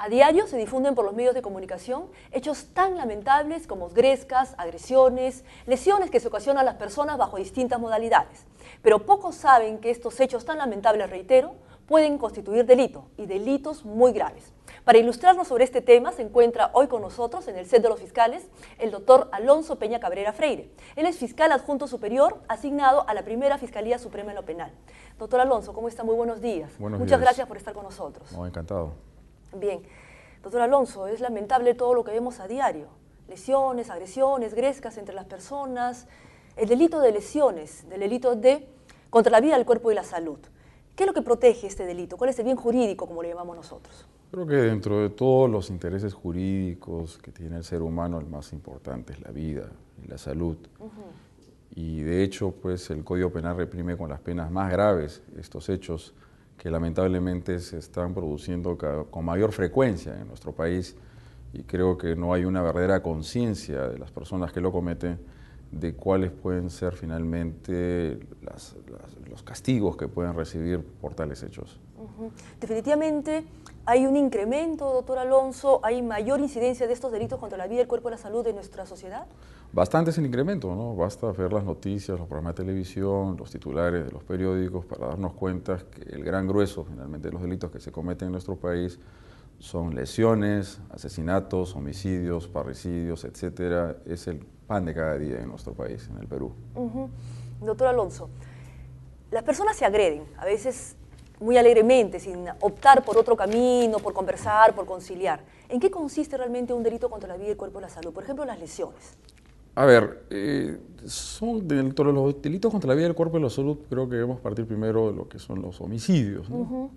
A diario se difunden por los medios de comunicación hechos tan lamentables como grescas, agresiones, lesiones que se ocasionan a las personas bajo distintas modalidades. Pero pocos saben que estos hechos tan lamentables, reitero, pueden constituir delito y delitos muy graves. Para ilustrarnos sobre este tema se encuentra hoy con nosotros en el set de los fiscales el doctor Alonso Peña Cabrera Freire. Él es fiscal adjunto superior asignado a la primera Fiscalía Suprema en lo Penal. Doctor Alonso, ¿cómo está? Muy buenos días. Buenos Muchas gracias por estar con nosotros. encantado. Bien, doctor Alonso, es lamentable todo lo que vemos a diario. Lesiones, agresiones, grescas entre las personas. El delito de lesiones, del delito de contra la vida, el cuerpo y la salud. ¿Qué es lo que protege este delito? ¿Cuál es el bien jurídico, como lo llamamos nosotros? Creo que dentro de todos los intereses jurídicos que tiene el ser humano, el más importante es la vida y la salud. Y de hecho, pues el Código Penal reprime con las penas más graves estos hechos que lamentablemente se están produciendo con mayor frecuencia en nuestro país y creo que no hay una verdadera conciencia de las personas que lo cometen de cuáles pueden ser finalmente los castigos que pueden recibir por tales hechos. Definitivamente hay un incremento, doctor Alonso, hay mayor incidencia de estos delitos contra la vida, el cuerpo y la salud de nuestra sociedad. Bastante es el incremento, ¿no? Basta ver las noticias, los programas de televisión, los titulares de los periódicos para darnos cuenta que el gran grueso finalmente de los delitos que se cometen en nuestro país son lesiones, asesinatos, homicidios, parricidios, etcétera, es el pan de cada día en nuestro país, en el Perú. Doctor Alonso, las personas se agreden, a veces muy alegremente, sin optar por otro camino, por conversar, por conciliar. ¿En qué consiste realmente un delito contra la vida y el cuerpo y la salud? Por ejemplo, las lesiones. A ver, eh, son los delitos contra la vida, el cuerpo y la salud, creo que debemos partir primero de lo que son los homicidios. ¿no?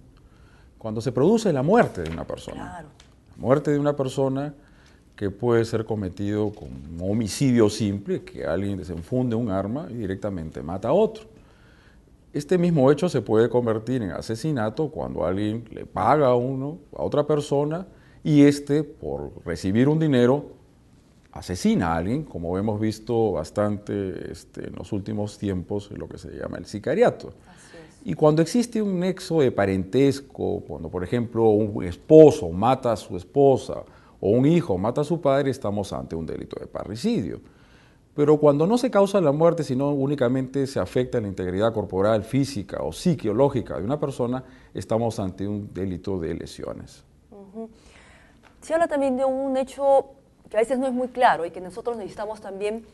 Cuando se produce la muerte de una persona. Claro. La muerte de una persona que puede ser cometido con homicidio simple, que alguien desenfunde un arma y directamente mata a otro. Este mismo hecho se puede convertir en asesinato cuando alguien le paga a uno, a otra persona, y este, por recibir un dinero, asesina a alguien, como hemos visto bastante este, en los últimos tiempos, en lo que se llama el sicariato. Y cuando existe un nexo de parentesco, cuando por ejemplo un esposo mata a su esposa, o un hijo mata a su padre, estamos ante un delito de parricidio. Pero cuando no se causa la muerte, sino únicamente se afecta la integridad corporal, física o psicológica de una persona, estamos ante un delito de lesiones. Se habla también de un hecho que a veces no es muy claro y que nosotros necesitamos también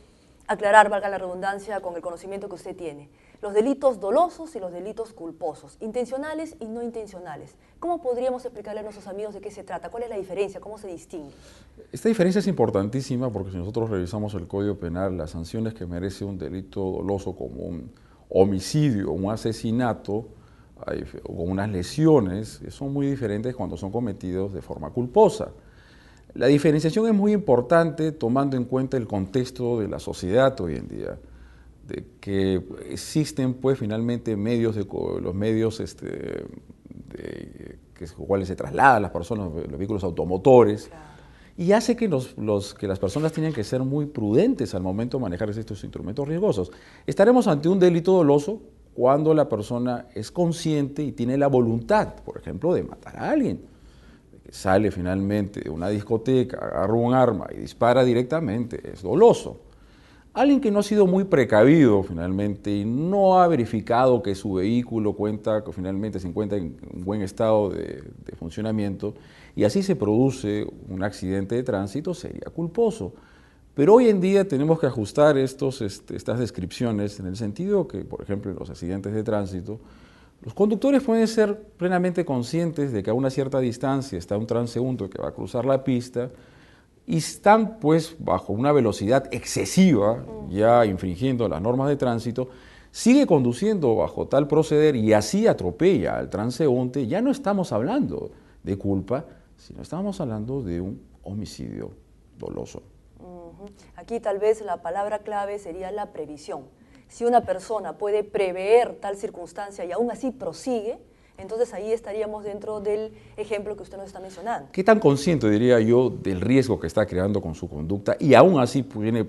aclarar, valga la redundancia, con el conocimiento que usted tiene los delitos dolosos y los delitos culposos, intencionales y no intencionales. ¿Cómo podríamos explicarle a nuestros amigos de qué se trata? ¿Cuál es la diferencia? ¿Cómo se distingue? Esta diferencia es importantísima porque si nosotros revisamos el Código Penal, las sanciones que merece un delito doloso como un homicidio, un asesinato, o unas lesiones son muy diferentes cuando son cometidos de forma culposa. La diferenciación es muy importante tomando en cuenta el contexto de la sociedad hoy en día de que existen pues finalmente medios, de, los medios con este, de, que, cuales se trasladan las personas, los vehículos automotores, y hace que, los, que las personas tengan que ser muy prudentes al momento de manejar estos instrumentos riesgosos. Estaremos ante un delito doloso cuando la persona es consciente y tiene la voluntad, por ejemplo, de matar a alguien. sale finalmente de una discoteca, agarra un arma y dispara directamente, es doloso. Alguien que no ha sido muy precavido finalmente y no ha verificado que su vehículo cuenta, que finalmente se encuentra en un buen estado de, funcionamiento y así se produce un accidente de tránsito, sería culposo. Pero hoy en día tenemos que ajustar estos, este, estas descripciones en el sentido que, por ejemplo, en los accidentes de tránsito, los conductores pueden ser plenamente conscientes de que a una cierta distancia está un transeúnte que va a cruzar la pista y están pues bajo una velocidad excesiva, ya infringiendo las normas de tránsito, sigue conduciendo bajo tal proceder y así atropella al transeúnte, ya no estamos hablando de culpa, sino estamos hablando de un homicidio doloso. Aquí tal vez la palabra clave sería la previsión. Si una persona puede prever tal circunstancia y aún así prosigue, entonces ahí estaríamos dentro del ejemplo que usted nos está mencionando. ¿Qué tan consciente, diría yo, del riesgo que está creando con su conducta y aún así tiene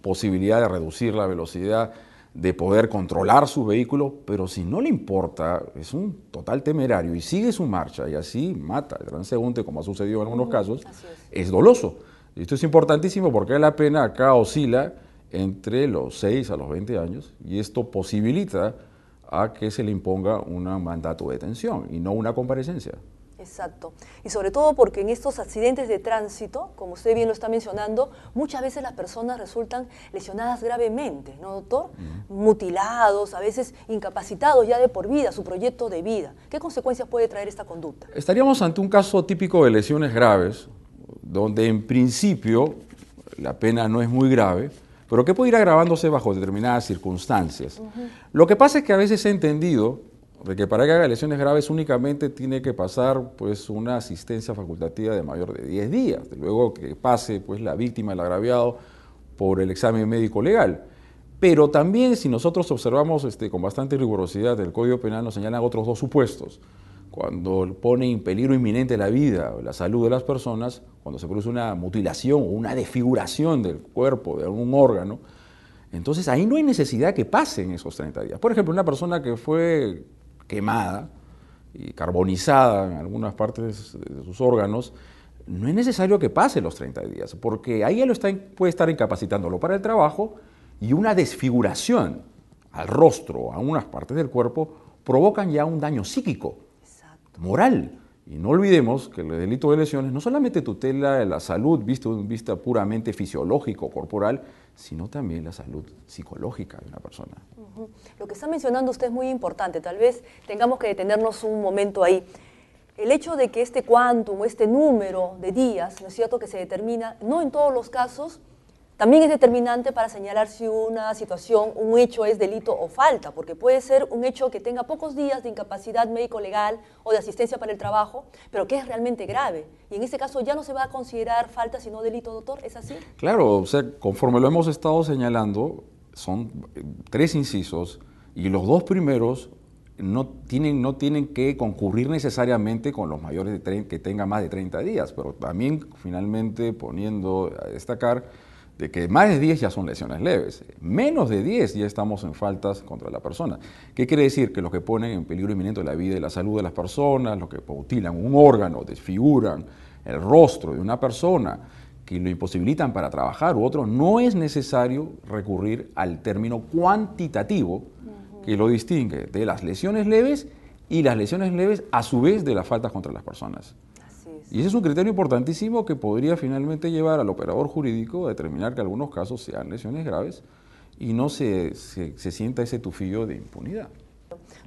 posibilidad de reducir la velocidad, de poder controlar su vehículo, pero si no le importa, es un total temerario y sigue su marcha y así mata al transeúnte, como ha sucedido en algunos casos, es. doloso. Y esto es importantísimo porque la pena acá oscila entre los 6 a los 20 años y esto posibilita a que se le imponga un mandato de detención y no una comparecencia. Exacto. Y sobre todo porque en estos accidentes de tránsito, como usted bien lo está mencionando, muchas veces las personas resultan lesionadas gravemente, ¿no, doctor? Mutilados, a veces incapacitados ya de por vida, su proyecto de vida. ¿Qué consecuencias puede traer esta conducta? Estaríamos ante un caso típico de lesiones graves, donde en principio la pena no es muy grave, pero que puede ir agravándose bajo determinadas circunstancias. Lo que pasa es que a veces he entendido que para que haga lesiones graves únicamente tiene que pasar pues, una asistencia facultativa de mayor de 10 días, luego que pase pues, la víctima, el agraviado, por el examen médico legal. Pero también si nosotros observamos este, con bastante rigurosidad el Código Penal nos señalan otros dos supuestos cuando pone en peligro inminente la vida o la salud de las personas, cuando se produce una mutilación o una desfiguración del cuerpo, de algún órgano, entonces ahí no hay necesidad que pasen esos 30 días. Por ejemplo, una persona que fue quemada y carbonizada en algunas partes de sus órganos, no es necesario que pase los 30 días, porque ahí él puede estar incapacitándolo para el trabajo y una desfiguración al rostro, a unas partes del cuerpo, provocan ya un daño psíquico moral. Y no olvidemos que el delito de lesiones no solamente tutela la salud visto un vista puramente fisiológico, corporal, sino también la salud psicológica de una persona. Lo que está mencionando usted es muy importante, tal vez tengamos que detenernos un momento ahí. El hecho de que este quantum, este número de días, ¿no es cierto?, que se determina, no en todos los casos, también es determinante para señalar si una situación, un hecho es delito o falta, porque puede ser un hecho que tenga pocos días de incapacidad médico-legal o de asistencia para el trabajo, pero que es realmente grave. Y en este caso ya no se va a considerar falta sino delito, doctor, ¿es así? Claro, o sea, conforme lo hemos estado señalando, son eh, tres incisos y los dos primeros no tienen, no tienen que concurrir necesariamente con los mayores que tengan más de 30 días, pero también finalmente poniendo a destacar de que más de 10 ya son lesiones leves, menos de 10 ya estamos en faltas contra la persona. ¿Qué quiere decir? Que los que ponen en peligro inminente la vida y la salud de las personas, los que mutilan un órgano, desfiguran el rostro de una persona, que lo imposibilitan para trabajar u otro, no es necesario recurrir al término cuantitativo que lo distingue de las lesiones leves y las lesiones leves a su vez de las faltas contra las personas. Y ese es un criterio importantísimo que podría finalmente llevar al operador jurídico a determinar que algunos casos sean lesiones graves y no se, se, sienta ese tufillo de impunidad.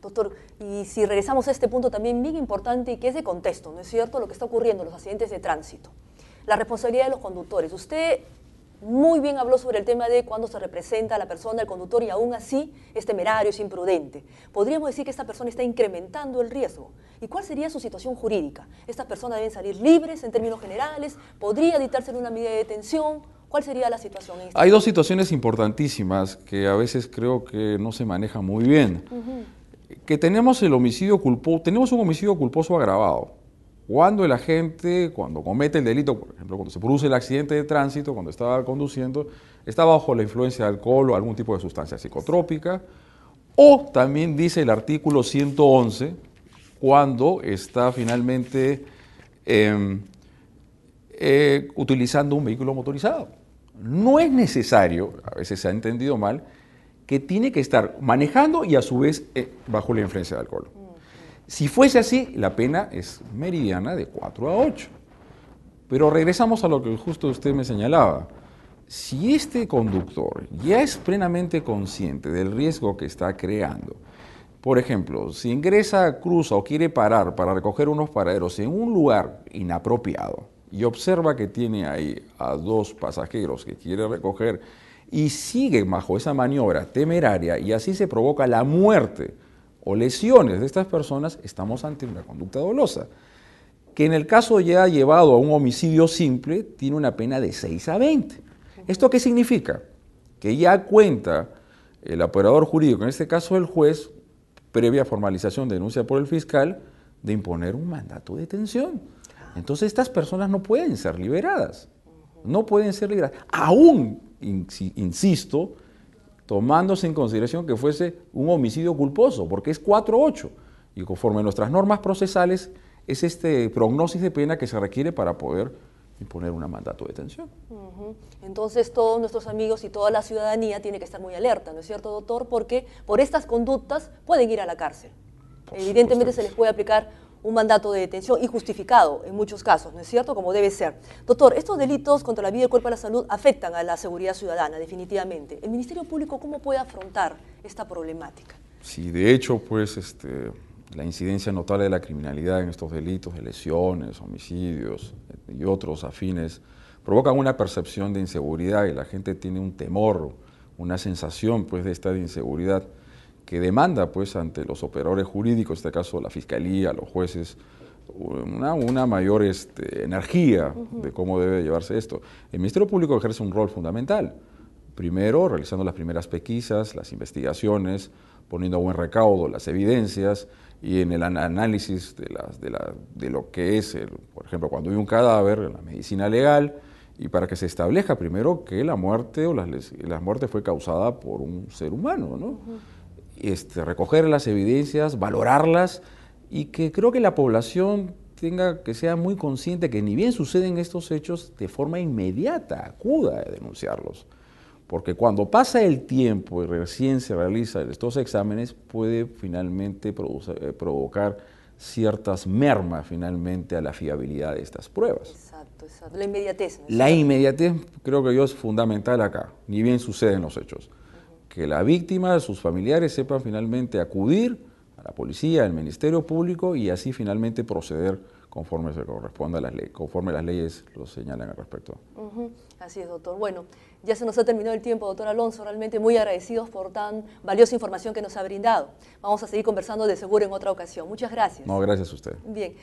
Doctor, y si regresamos a este punto también bien importante y que es de contexto, ¿no es cierto? Lo que está ocurriendo, los accidentes de tránsito. La responsabilidad de los conductores. Usted muy bien habló sobre el tema de cuando se representa a la persona, el conductor, y aún así es temerario, es imprudente. Podríamos decir que esta persona está incrementando el riesgo. ¿Y cuál sería su situación jurídica? ¿Estas personas deben salir libres en términos generales? ¿Podría dictarse una medida de detención? ¿Cuál sería la situación? Este Hay dos situaciones importantísimas que a veces creo que no se manejan muy bien. Que tenemos el homicidio culposo, tenemos un homicidio culposo agravado cuando el agente, cuando comete el delito, por ejemplo, cuando se produce el accidente de tránsito, cuando estaba conduciendo, está bajo la influencia de alcohol o algún tipo de sustancia psicotrópica, o también dice el artículo 111, cuando está finalmente em, eh, utilizando un vehículo motorizado. No es necesario, a veces se ha entendido mal, que tiene que estar manejando y a su vez eh, bajo la influencia de alcohol. Si fuese así, la pena es meridiana de 4 a 8. Pero regresamos a lo que justo usted me señalaba. Si este conductor ya es plenamente consciente del riesgo que está creando, por ejemplo, si ingresa, cruza o quiere parar para recoger unos paraderos en un lugar inapropiado y observa que tiene ahí a dos pasajeros que quiere recoger y sigue bajo esa maniobra temeraria y así se provoca la muerte o lesiones de estas personas, estamos ante una conducta dolosa, que en el caso ya llevado a un homicidio simple, tiene una pena de 6 a 20. ¿Esto qué significa? Que ya cuenta el operador jurídico, en este caso el juez, previa formalización de denuncia por el fiscal, de imponer un mandato de detención. Ah. Entonces estas personas no pueden ser liberadas, no pueden ser liberadas. Aún, insisto, tomándose en consideración que fuese un homicidio culposo, porque es 4-8, Y conforme a nuestras normas procesales, es este prognosis de pena que se requiere para poder imponer un mandato de detención. Entonces todos nuestros amigos y toda la ciudadanía tiene que estar muy alerta, ¿no es cierto, doctor? Porque por estas conductas pueden ir a la cárcel. Evidentemente se les puede aplicar un mandato de detención y en muchos casos, ¿no es cierto? Como debe ser. Doctor, estos delitos contra la vida y el cuerpo y la salud afectan a la seguridad ciudadana, definitivamente. ¿El Ministerio Público cómo puede afrontar esta problemática? Sí, de hecho, pues este, la incidencia notable de la criminalidad en estos delitos lesiones, homicidios y otros afines provocan una percepción de inseguridad y la gente tiene un temor, una sensación pues de esta inseguridad que demanda pues ante los operadores jurídicos, en este caso la fiscalía, los jueces, una, mayor este, energía de cómo debe llevarse esto. El Ministerio Público ejerce un rol fundamental. Primero, realizando las primeras pesquisas, las investigaciones, poniendo a buen recaudo las evidencias y en el análisis de, lo que es, por ejemplo, cuando hay un cadáver, la medicina legal, y para que se establezca primero que la muerte o fue causada por un ser humano, ¿no? Este, recoger las evidencias, valorarlas y que creo que la población tenga que sea muy consciente que ni bien suceden estos hechos, de forma inmediata acuda a denunciarlos. Porque cuando pasa el tiempo y recién se realizan estos exámenes, puede finalmente eh, provocar ciertas mermas finalmente a la fiabilidad de estas pruebas. Exacto, La inmediatez. La inmediatez creo que yo es fundamental acá, ni bien suceden los hechos que la víctima, sus familiares sepan finalmente acudir a la policía, al Ministerio Público y así finalmente proceder conforme se corresponda a las leyes, conforme las leyes lo señalan al respecto. Así es, doctor. Bueno, ya se nos ha terminado el tiempo, doctor Alonso. Realmente muy agradecidos por tan valiosa información que nos ha brindado. Vamos a seguir conversando de seguro en otra ocasión. Muchas gracias. No, gracias a usted. Bien.